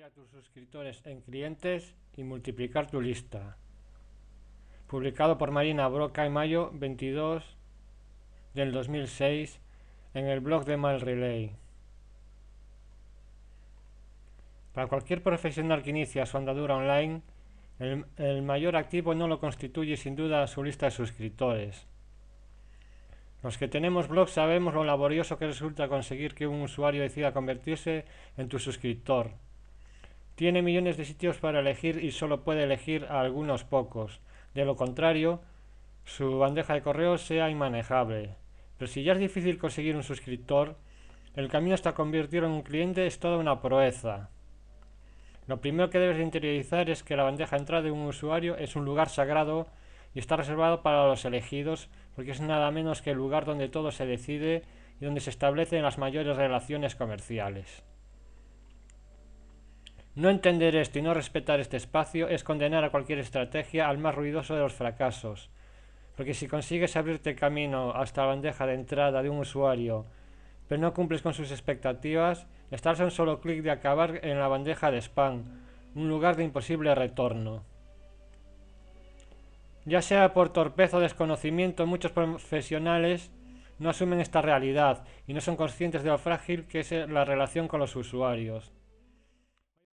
a tus suscriptores en clientes y multiplicar tu lista. Publicado por Marina Broca en mayo 22 del 2006 en el blog de Malrelay. Para cualquier profesional que inicia su andadura online, el, mayor activo no lo constituye sin duda su lista de suscriptores. Los que tenemos blogs sabemos lo laborioso que resulta conseguir que un usuario decida convertirse en tu suscriptor. Tiene millones de sitios para elegir y solo puede elegir a algunos pocos. De lo contrario, su bandeja de correo sea inmanejable. Pero si ya es difícil conseguir un suscriptor, el camino hasta convertirlo en un cliente es toda una proeza. Lo primero que debes interiorizar es que la bandeja de entrada de un usuario es un lugar sagrado y está reservado para los elegidos porque es nada menos que el lugar donde todo se decide y donde se establecen las mayores relaciones comerciales. No entender esto y no respetar este espacio es condenar a cualquier estrategia al más ruidoso de los fracasos. Porque si consigues abrirte camino hasta la bandeja de entrada de un usuario, pero no cumples con sus expectativas, estás a un solo clic de acabar en la bandeja de spam, un lugar de imposible retorno. Ya sea por torpeza o desconocimiento, muchos profesionales no asumen esta realidad y no son conscientes de lo frágil que es la relación con los usuarios.